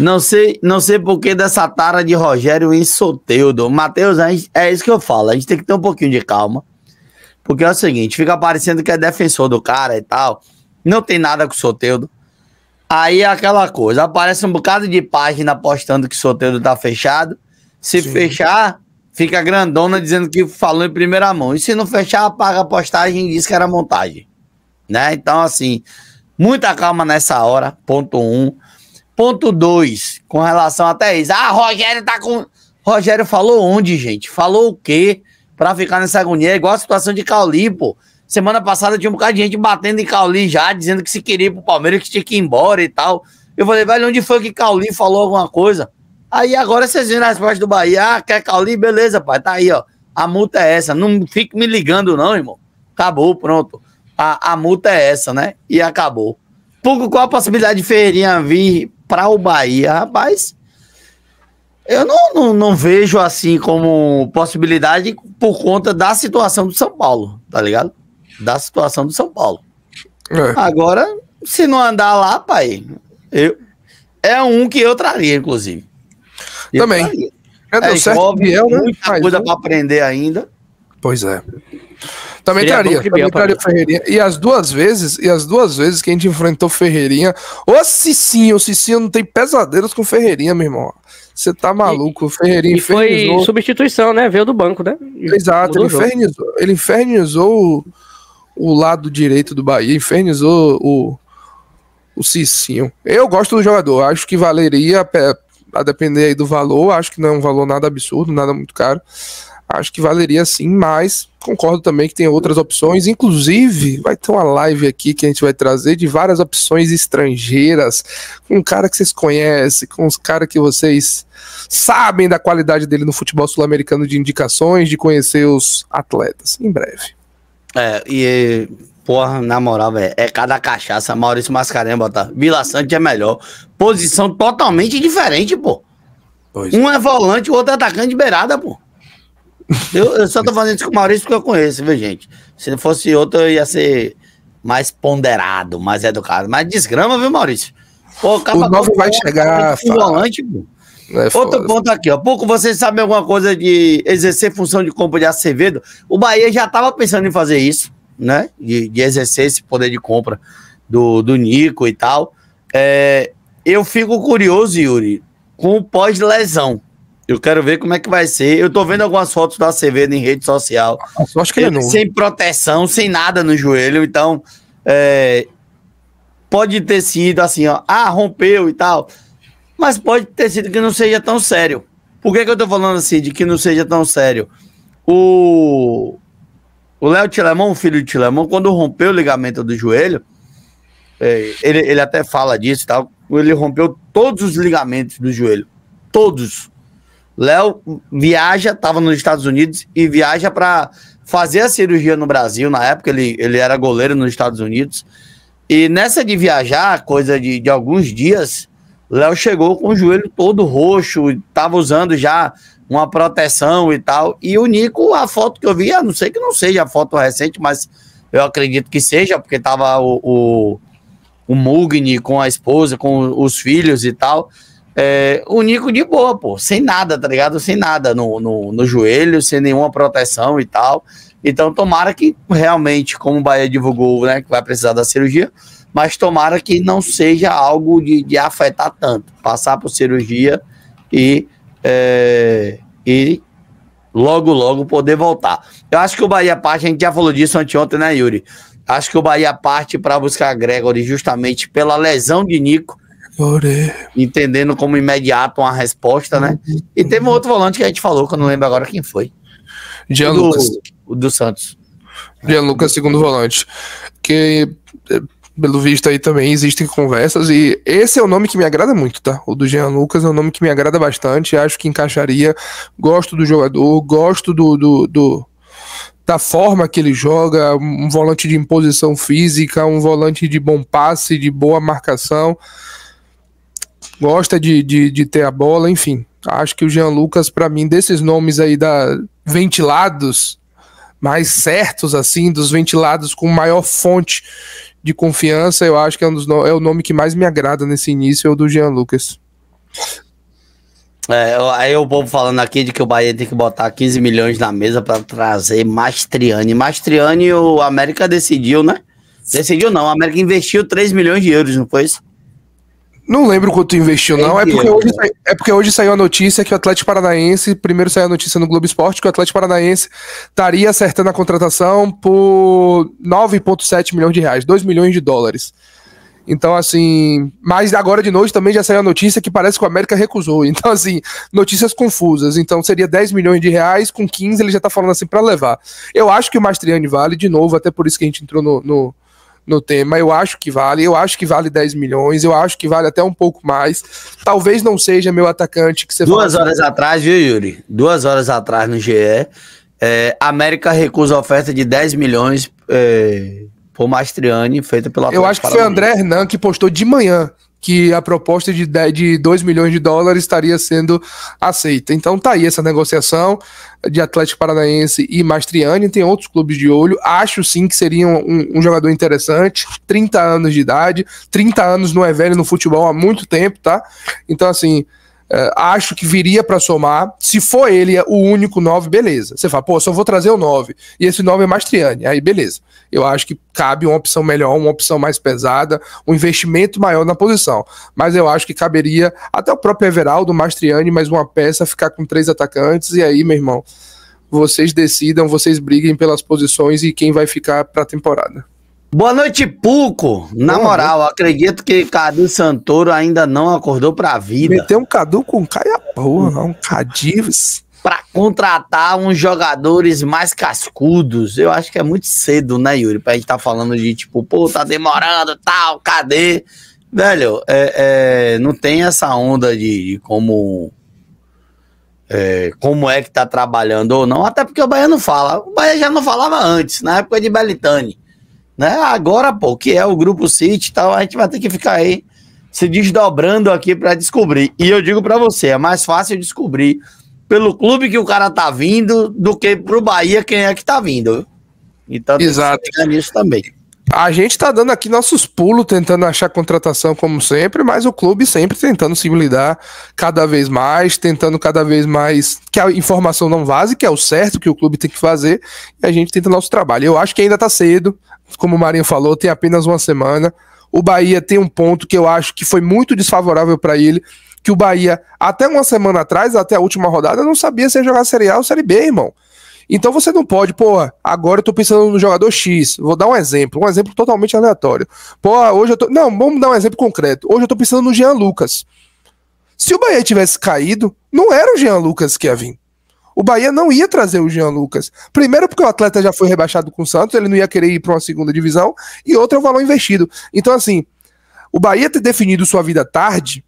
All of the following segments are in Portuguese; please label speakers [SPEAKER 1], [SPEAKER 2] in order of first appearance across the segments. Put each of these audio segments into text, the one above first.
[SPEAKER 1] Não sei, não sei por que dessa tara de Rogério em Soteudo. Matheus, é isso que eu falo. A gente tem que ter um pouquinho de calma. Porque é o seguinte, fica parecendo que é defensor do cara e tal. Não tem nada com o Soteudo. Aí é aquela coisa, aparece um bocado de página postando que o Soteudo tá fechado. Se Sim. fechar, fica grandona dizendo que falou em primeira mão. E se não fechar, apaga a postagem e diz que era montagem. Né? Então, assim, muita calma nessa hora, ponto um. Ponto 2, com relação a isso Ah, Rogério tá com. Rogério falou onde, gente? Falou o quê? Pra ficar nessa agonia, é igual a situação de Cauli, pô. Semana passada tinha um bocado de gente batendo em Cauli já, dizendo que se queria ir pro Palmeiras, que tinha que ir embora e tal. Eu falei, velho, onde foi que Cauli falou alguma coisa? Aí agora vocês viram as resposta do Bahia. Ah, quer Cauli? Beleza, pai, tá aí, ó. A multa é essa. Não fique me ligando, não, irmão. Acabou, pronto. A, a multa é essa, né? E acabou. Pouco qual a possibilidade de Ferreirinha vir para o Bahia, rapaz. Eu não, não, não, vejo assim como possibilidade por conta da situação do São Paulo, tá ligado? Da situação do São Paulo. É. Agora, se não andar lá, pai, eu, é um que eu traria, inclusive. Eu Também. Traria. é, deu é, certo, Biel, né? muita coisa um... para aprender ainda.
[SPEAKER 2] Pois é. Também Seria traria, também Ferreirinha. E as duas vezes, e as duas vezes que a gente enfrentou Ferreirinha, ô Cicinho, o Cicinho não tem pesadelos com Ferreirinha, meu irmão. Você tá maluco, e, Ferreirinha e foi substituição, né? Veio do banco, né? E Exato, ele infernizou, ele infernizou o, o lado direito do Bahia, infernizou o, o Cicinho. Eu gosto do jogador, acho que valeria, a depender aí do valor, acho que não é um valor nada absurdo, nada muito caro acho que valeria sim, mas concordo também que tem outras opções. Inclusive, vai ter uma live aqui que a gente vai trazer de várias opções estrangeiras, com um cara que vocês conhecem, com os caras que vocês sabem da qualidade dele no futebol sul-americano de indicações, de conhecer os atletas. Em breve.
[SPEAKER 1] É, e Porra, na moral, velho, é cada cachaça. Maurício Mascarenhas botar. Vila Sante é melhor. Posição totalmente diferente, pô. Pois um é, é volante, o outro é atacante de beirada, pô. Eu, eu só tô fazendo isso com o Maurício porque eu conheço, viu, gente? Se não fosse outro, eu ia ser mais ponderado, mais educado. Mas desgrama, viu, Maurício? Pô, o tá novo vai chegar. Um volante, tá pô. É Outro ponto aqui, ó. Pouco vocês sabem alguma coisa de exercer função de compra de Acevedo. O Bahia já estava pensando em fazer isso, né? De, de, exercer esse poder de compra do, do Nico e tal. É, eu fico curioso, Yuri, com o pós-lesão. Eu quero ver como é que vai ser. Eu tô vendo algumas fotos da CV em rede social. Eu acho que ele, é novo. Sem proteção, sem nada no joelho. Então, é, pode ter sido assim, ó. Ah, rompeu e tal. Mas pode ter sido que não seja tão sério. Por que, que eu tô falando assim, de que não seja tão sério? O. O Léo Tilemão, filho de Tilemão, quando rompeu o ligamento do joelho, é, ele, ele até fala disso e tal. Ele rompeu todos os ligamentos do joelho. Todos Léo viaja, estava nos Estados Unidos e viaja para fazer a cirurgia no Brasil. Na época, ele, ele era goleiro nos Estados Unidos. E nessa de viajar, coisa de, de alguns dias, Léo chegou com o joelho todo roxo, estava usando já uma proteção e tal. E o Nico, a foto que eu vi, a não sei que não seja a foto recente, mas eu acredito que seja, porque estava o, o, o Mugni com a esposa, com os filhos e tal. É, o Nico de boa, pô, sem nada, tá ligado? Sem nada no, no, no joelho, sem nenhuma proteção e tal. Então, tomara que realmente, como o Bahia divulgou, né, que vai precisar da cirurgia, mas tomara que não seja algo de, de afetar tanto, passar por cirurgia e, é, e logo, logo poder voltar. Eu acho que o Bahia parte, a gente já falou disso anteontem, né, Yuri? Acho que o Bahia parte para buscar Gregory justamente pela lesão de Nico entendendo como imediato uma resposta,
[SPEAKER 2] né? E teve um outro volante que a gente falou, que eu não lembro agora quem foi.
[SPEAKER 1] Jean do, Lucas.
[SPEAKER 2] O do Santos. Jean Lucas, segundo volante. Que, é, pelo visto, aí também existem conversas. E esse é o nome que me agrada muito, tá? O do Jean Lucas é um nome que me agrada bastante. Acho que encaixaria. Gosto do jogador, gosto do, do, do da forma que ele joga, um volante de imposição física, um volante de bom passe, de boa marcação gosta de, de, de ter a bola, enfim. Acho que o Jean Lucas, para mim, desses nomes aí da ventilados, mais certos assim, dos ventilados com maior fonte de confiança, eu acho que é, um dos, é o nome que mais me agrada nesse início, é o do Jean Lucas.
[SPEAKER 1] É, aí o povo falando aqui de que o Bahia tem que botar 15 milhões na mesa para trazer Mastriani. Mastriani, o América decidiu, né? Decidiu não, o América investiu 3 milhões de euros, não foi isso?
[SPEAKER 2] Não lembro quanto investiu, não. É porque, hoje, é porque hoje saiu a notícia que o Atlético Paranaense, primeiro saiu a notícia no Globo Esporte, que o Atlético Paranaense estaria acertando a contratação por 9,7 milhões de reais, 2 milhões de dólares. Então, assim. Mas agora de noite também já saiu a notícia que parece que o América recusou. Então, assim, notícias confusas. Então, seria 10 milhões de reais, com 15 ele já tá falando assim para levar. Eu acho que o Mastriani vale, de novo, até por isso que a gente entrou no, no no tema. Eu acho que vale, eu acho que vale 10 milhões, eu acho que vale até um pouco mais. Talvez não seja meu atacante que você Duas assim. horas
[SPEAKER 1] atrás, viu, Yuri? Duas horas atrás no GE, é, América recusa oferta de 10 milhões é, por Mastriani, feita pela. Eu acho que foi André
[SPEAKER 2] Hernan que postou de manhã que a proposta de, de 2 milhões de dólares estaria sendo aceita. Então tá aí essa negociação de Atlético Paranaense e Mastriani, tem outros clubes de olho, acho sim que seria um, um, jogador interessante, 30 anos de idade, 30 anos não é velho no futebol há muito tempo, tá? Então assim, Uh, acho que viria para somar. Se for ele é o único 9, beleza. Você fala, pô, só vou trazer o 9. E esse 9 é Mastriani. Aí, beleza. Eu acho que cabe uma opção melhor, uma opção mais pesada, um investimento maior na posição. Mas eu acho que caberia até o próprio Everaldo, Mastriani, mais uma peça, ficar com três atacantes. E aí, meu irmão, vocês decidam, vocês briguem pelas posições e quem vai ficar para a temporada.
[SPEAKER 1] Boa noite, Puco. Na Boa moral, noite. acredito que Cadu Santoro ainda não acordou pra vida. Meteu um Cadu com caia porra, um Cadives. Pra contratar uns jogadores mais cascudos, eu acho que é muito cedo, né, Yuri? Pra gente tá falando de tipo, pô, tá demorando, tal, cadê? Velho, é, é, não tem essa onda de, de como. É, como é que tá trabalhando ou não, até porque o Bahia não fala. O Bahia já não falava antes, na época de Belitani. Né? Agora, pô, que é o grupo City e tal, a gente vai ter que ficar aí se desdobrando aqui para descobrir. E eu digo para você, é mais fácil descobrir pelo clube que o cara tá vindo do que pro Bahia quem é que tá vindo.
[SPEAKER 2] Então, Exato. tem que nisso também. A gente tá dando aqui nossos pulos, tentando achar contratação como sempre, mas o clube sempre tentando se blindar cada vez mais, tentando cada vez mais que a informação não vaze, que é o certo que o clube tem que fazer, e a gente tenta nosso trabalho. Eu acho que ainda tá cedo, como o Marinho falou, tem apenas uma semana. O Bahia tem um ponto que eu acho que foi muito desfavorável para ele, que o Bahia, até uma semana atrás, até a última rodada, não sabia se ia jogar Série A ou Série B, irmão. Então você não pode, pô, agora eu tô pensando no jogador X. Vou dar um exemplo, um exemplo totalmente aleatório. Pô, hoje eu tô. Não, vamos dar um exemplo concreto. Hoje eu tô pensando no Jean Lucas. Se o Bahia tivesse caído, não era o Jean Lucas que ia vir. O Bahia não ia trazer o Jean Lucas. Primeiro, porque o atleta já foi rebaixado com o Santos, ele não ia querer ir para uma segunda divisão. E outro é o valor investido. Então, assim, o Bahia ter definido sua vida tarde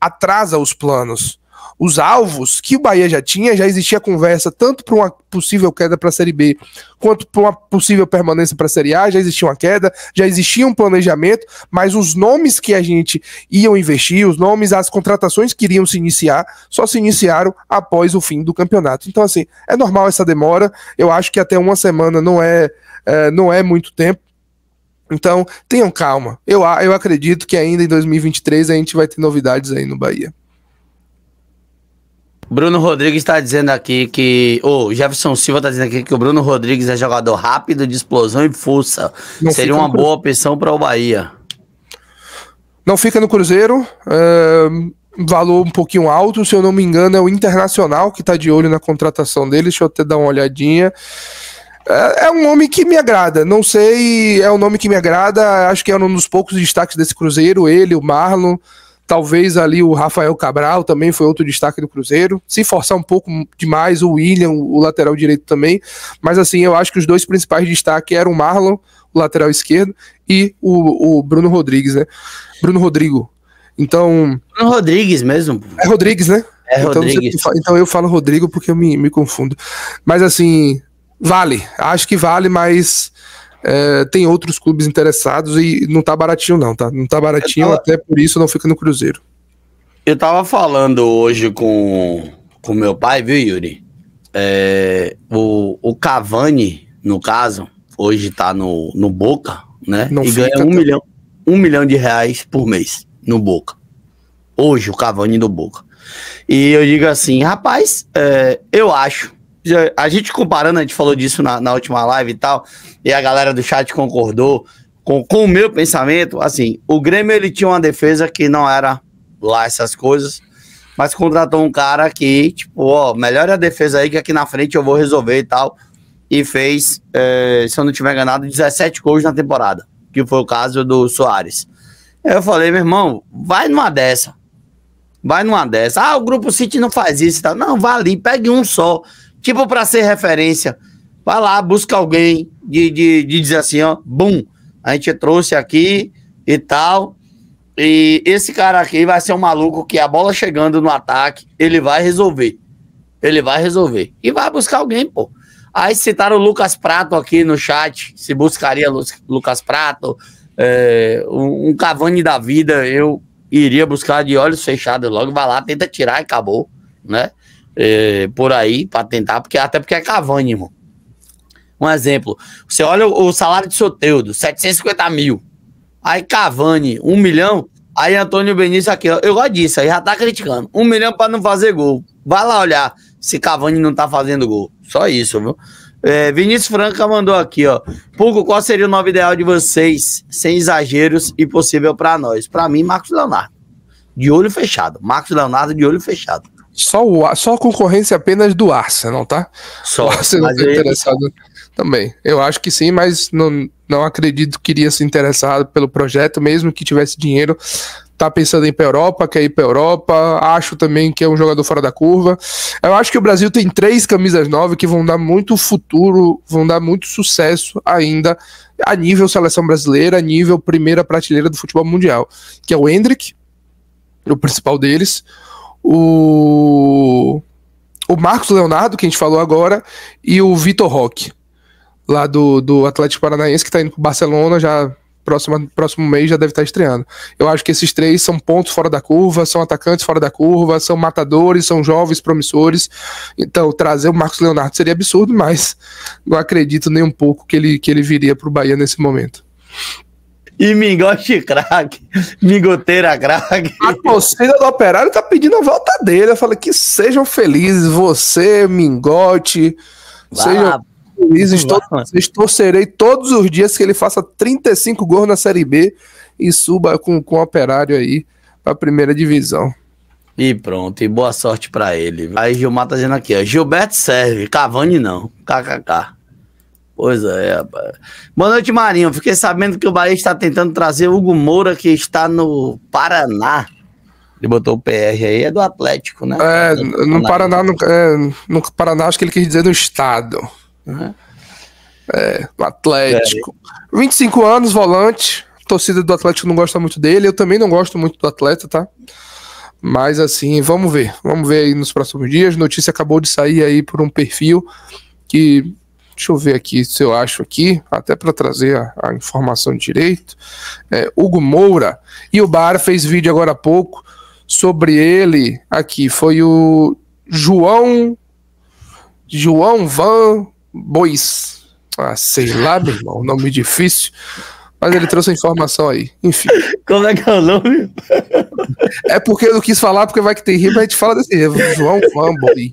[SPEAKER 2] atrasa os planos os alvos que o Bahia já tinha, já existia conversa tanto para uma possível queda para a Série B, quanto para uma possível permanência para a Série A, já existia uma queda, já existia um planejamento, mas os nomes que a gente iam investir, os nomes, as contratações que iriam se iniciar, só se iniciaram após o fim do campeonato. Então, assim, é normal essa demora, eu acho que até uma semana não é, é não é muito tempo, então, tenham calma. Eu, eu acredito que ainda em 2023 a gente vai ter novidades aí no Bahia.
[SPEAKER 1] Bruno Rodrigues está dizendo aqui que. O oh, Jefferson Silva está dizendo aqui que o Bruno Rodrigues é jogador rápido, de explosão e força. Seria uma boa opção para o Bahia.
[SPEAKER 2] Não fica no Cruzeiro. É, valor um pouquinho alto, se eu não me engano, é o Internacional que está de olho na contratação dele. Deixa eu até dar uma olhadinha. É, é um nome que me agrada, não sei, é um nome que me agrada, acho que é um dos poucos destaques desse Cruzeiro, ele, o Marlon, Talvez ali o Rafael Cabral também foi outro destaque do Cruzeiro. Se forçar um pouco demais, o William, o lateral direito também. Mas assim, eu acho que os dois principais destaques eram o Marlon, o lateral esquerdo, e o, o Bruno Rodrigues, né? Bruno Rodrigo. Então. Bruno Rodrigues mesmo. É Rodrigues, né? É então, Rodrigues. Você, então eu falo Rodrigo porque eu me, me confundo. Mas assim, vale. Acho que vale, mas é, tem outros clubes interessados e não tá baratinho, não, tá? Não tá baratinho, tava... até por isso não fica no Cruzeiro.
[SPEAKER 1] Eu tava falando hoje com, com meu pai, viu, Yuri? É, o, o Cavani, no caso, hoje tá no, no Boca, né? Não e ganha um tá? milhão, um milhão de reais por mês no Boca. Hoje, o Cavani no Boca. E eu digo assim, rapaz, é, eu acho a gente comparando, a gente falou disso na, na, última live e tal, e a galera do chat concordou com, com o meu pensamento. Assim, o Grêmio ele tinha uma defesa que não era lá essas coisas, mas contratou um cara que, tipo, ó, melhor a defesa aí que aqui na frente eu vou resolver e tal. E fez, é, se eu não tiver enganado, 17 gols na temporada, que foi o caso do Soares. Eu falei, meu irmão, vai numa dessa. Vai numa dessa. Ah, o grupo City não faz isso e tal. Não, vai ali, pegue um só. Tipo, para ser referência. Vai lá, busca alguém de, de, de dizer assim, ó, bum, a gente trouxe aqui e tal. E esse cara aqui vai ser um maluco que a bola chegando no ataque, ele vai resolver. Ele vai resolver. E vai buscar alguém, pô. Aí citaram o Lucas Prato aqui no chat, se buscaria Lucas Prato, é, um Cavani da vida, eu iria buscar de olhos fechados logo, vai lá, tenta tirar e acabou, né? é, por aí para tentar, porque até porque é Cavani, irmão. Um exemplo, você olha o, o salário de Soteudo, 750 mil. Aí Cavani, 1 um milhão. Aí Antônio Benício aqui, ó, eu gosto disso, aí já tá criticando. 1 um milhão para não fazer gol. Vai lá olhar se Cavani não tá fazendo gol. Só isso, viu? É, Vinícius Franca mandou aqui, ó. Pugo, qual seria o nome ideal de vocês? Sem exageros e possível para
[SPEAKER 2] nós. Para mim, Marcos Leonardo. De olho fechado. Marcos Leonardo de olho fechado. Só, o, só a concorrência apenas do Arsenal, tá? Só. O Arsenal está interessado ele... também. Eu acho que sim, mas não, não acredito que iria se interessar pelo projeto, mesmo que tivesse dinheiro. Tá pensando em ir pra Europa, quer ir pra Europa. Acho também que é um jogador fora da curva. Eu acho que o Brasil tem três camisas novas que vão dar muito futuro, vão dar muito sucesso ainda a nível seleção brasileira, a nível primeira prateleira do futebol mundial, que é o Hendrick, o principal deles o, o Marcos Leonardo, que a gente falou agora, e o Vitor Roque, lá do, do Atlético Paranaense, que está indo para Barcelona já. Próximo, próximo mês já deve estar tá estreando. Eu acho que esses três são pontos fora da curva, são atacantes fora da curva, são matadores, são jovens promissores. Então, trazer o Marcos Leonardo seria absurdo, mas não acredito nem um pouco que ele, que ele viria para o Bahia nesse momento e mingote craque,
[SPEAKER 1] mingoteira craque.
[SPEAKER 2] A torcida do Operário tá pedindo a volta dele. Eu falei que sejam felizes, você, mingote, Vai sejam lá. felizes todos vocês. Torcerei todos os dias que ele faça 35 gols na Série B e suba com, com o Operário aí pra primeira divisão.
[SPEAKER 1] E pronto, e boa sorte para ele. Aí Gilmar tá dizendo aqui, ó, Gilberto serve, Cavani não, kkk. Pois é, rapaz. Boa noite, Marinho. Fiquei sabendo que o Bahia está tentando trazer Hugo Moura, que está
[SPEAKER 2] no Paraná. Ele botou o PR aí, é do Atlético, né? É, é no Paraná, no, é, no Paraná, acho que ele quis dizer no Estado. Uhum. É, do Atlético. É. 25 anos, volante. torcida do Atlético não gosta muito dele. Eu também não gosto muito do atleta, tá? Mas assim, vamos ver. Vamos ver aí nos próximos dias. Notícia acabou de sair aí por um perfil que deixa eu ver aqui se eu acho aqui, até para trazer a, a, informação direito, é, Hugo Moura, e o Bar fez vídeo agora há pouco sobre ele aqui, foi o João, João Van Bois, ah, sei lá, meu irmão, nome difícil, mas ele trouxe a informação aí, enfim. Como é que é o nome? É porque eu não quis falar, porque vai que tem rima, a gente fala desse João Van Bois.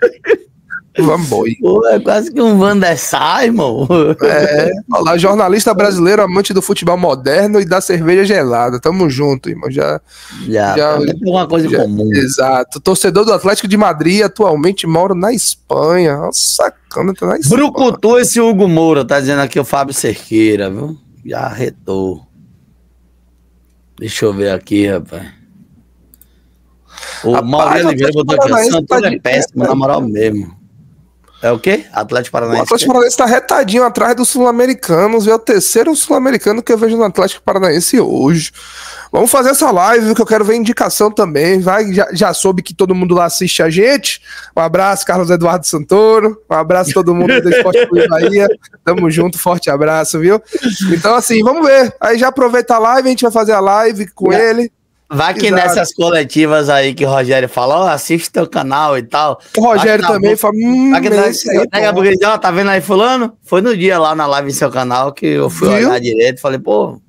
[SPEAKER 2] Vamboy. Pô, é quase que um Van der irmão. É, olá, jornalista brasileiro, amante do futebol moderno e da cerveja gelada. Tamo junto, irmão. Já. Já. já alguma coisa já, comum. Exato. Torcedor do Atlético de Madrid, atualmente moro na Espanha. Nossa, cana, tá na Espanha.
[SPEAKER 1] Brucutou esse Hugo Moura, tá dizendo aqui o Fábio Cerqueira, viu? Já retou. Deixa eu ver aqui, rapaz. O Maurício Mauro Oliveira botou aqui, Santana tá é péssimo, na né? moral mesmo. É o quê? Atlético Paranaense. O Atlético
[SPEAKER 2] Paranaense está retadinho atrás dos sul-americanos. É o terceiro sul-americano que eu vejo no Atlético Paranaense hoje. Vamos fazer essa live que eu quero ver indicação também. Vai, já, já soube que todo mundo lá assiste a gente. Um abraço, Carlos Eduardo Santoro. Um abraço todo mundo do Esporte Clube Bahia. Tamo junto, forte abraço, viu? Então assim, vamos ver. Aí já aproveita a live, a gente vai fazer a live com ele. Vai que Exato. nessas
[SPEAKER 1] coletivas aí que o Rogério fala, ó, oh, assiste teu canal e tal. O Rogério também tá fala, hum, vai que nessa, tá aí, é tá vendo aí fulano? Foi no dia lá na live
[SPEAKER 2] em seu canal que eu fui Viu? olhar direito e falei, pô,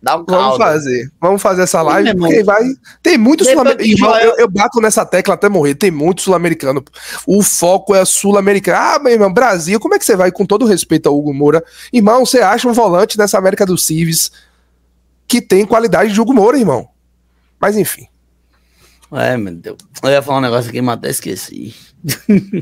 [SPEAKER 2] dá um caldo. Vamos fazer, vamos fazer essa live, Sim, porque vai... Tem muito sul-americano, eu, eu bato nessa tecla até morrer, tem muito sul-americano. O foco é sul-americano. Ah, meu irmão, Brasil, como é que você vai, com todo respeito ao Hugo Moura? Irmão, você acha um volante nessa América do Civis que tem qualidade de Hugo Moura, irmão? Mas enfim.
[SPEAKER 1] É, meu Deus. Eu ia falar um negócio aqui, mas até esqueci.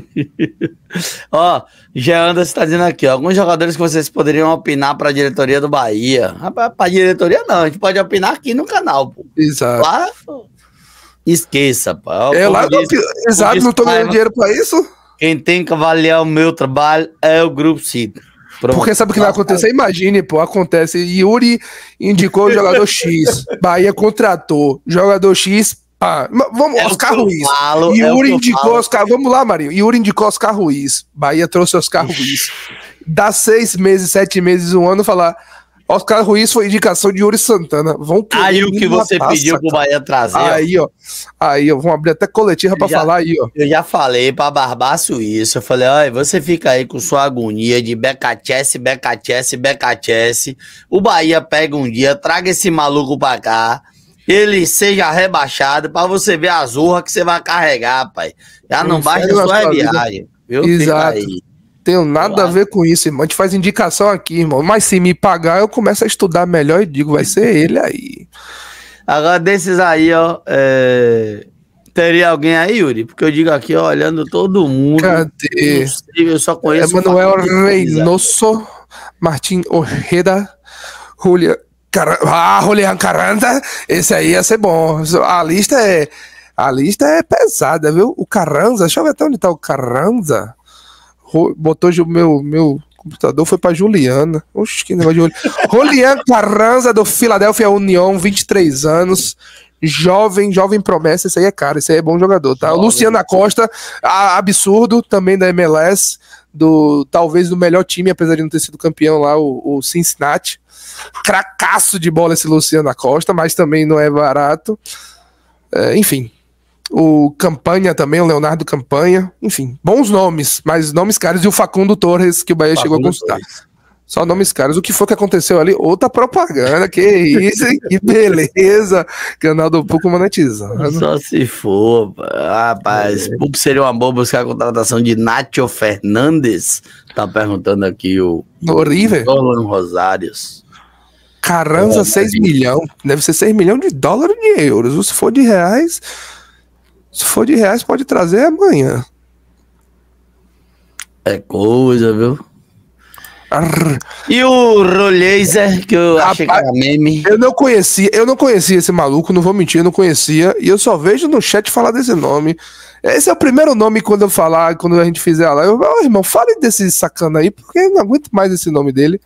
[SPEAKER 1] ó, Jean Anderson está dizendo aqui, ó, alguns jogadores que vocês poderiam opinar para a diretoria do Bahia. Para a diretoria não, a gente pode opinar aqui no canal. Pô. Exato. Lá, esqueça, pô. É lá, diz, exato, não estou ganhando dinheiro para isso. Quem tem que avaliar o meu trabalho é o Grupo Cito. Pronto. Porque sabe o que vai acontecer?
[SPEAKER 2] Imagine, pô, acontece. Yuri indicou o jogador X. Bahia contratou. Jogador X ah, vamos, é Oscar Ruiz. Falo, é Yuri é indicou Oscar. Vamos lá, Marinho. Yuri indicou Oscar Ruiz. Bahia trouxe Oscar Ruiz. Dá seis meses, sete meses, um ano, falar. Oscar Ruiz foi indicação de Yuri Santana. Vão aí o que você taça, pediu pro
[SPEAKER 1] Bahia trazer. Aí,
[SPEAKER 2] ó. Aí, ó. Vamos abrir até coletiva para falar aí, ó. Eu já falei
[SPEAKER 1] pra Barbaço isso. Eu falei, olha, você fica aí com sua agonia de becachesse, becachesse, becachesse. O Bahia pega um dia, traga esse maluco pra cá. Ele seja rebaixado para você ver a zorra que você vai carregar, pai. Já não baixa sua é viagem. Viu? Exato. Fica aí
[SPEAKER 2] tenho nada claro. a ver com isso, irmão. A gente faz indicação aqui, irmão. Mas se me pagar, eu começo a estudar melhor e digo, vai ser ele aí. Agora,
[SPEAKER 1] desses aí, ó. É... Teria alguém aí, Yuri? Porque eu digo aqui, ó, olhando
[SPEAKER 2] todo mundo. Cadê?
[SPEAKER 1] Possível, eu só conheço. Manuel Reynoso,
[SPEAKER 2] Martim Ojeda, Julia. Car... Ah, Julian Caranta. Esse aí ia ser bom. A lista é. A lista é pesada, viu? O Carranza, deixa eu ver até onde tá o Carranza botou o meu, meu computador, foi pra Juliana. Oxe, que negócio de Juliana. Juliana Carranza, do Philadelphia Union, 23 anos. Jovem, jovem promessa, isso aí é caro, isso aí é bom jogador, tá? Jovem. Luciano Costa, absurdo, também da MLS, do talvez do melhor time, apesar de não ter sido campeão lá, o, o Cincinnati. Cracaço de bola esse Luciano Costa, mas também não é barato. É, enfim, o Campanha também, o Leonardo Campanha, enfim, bons nomes, mas nomes caros, e o Facundo Torres, que o Bahia Facundo chegou a consultar Torres. Só nomes caros. O que foi que aconteceu ali? Outra propaganda, que isso, que beleza. Canal do Puco monetizando.
[SPEAKER 1] Só se for, rapaz. É. seria uma boa buscar a contratação de Nacho Fernandes? Tá perguntando aqui o... horrível Nolan Rosários.
[SPEAKER 2] Carranza, é, 6 milhões. Deve ser 6 milhões de dólares de euros. ou Se for de reais... Se for de reais, pode trazer amanhã. É coisa, viu? Arr. E o Rolaser, que eu Rapaz, achei que era meme. Eu não conhecia, eu não conhecia esse maluco, não vou mentir, eu não conhecia. E eu só vejo no chat falar desse nome. Esse é o primeiro nome quando eu falar, quando a gente fizer a live. Eu, oh, irmão, fale desse sacana aí, porque eu não aguento mais esse nome dele.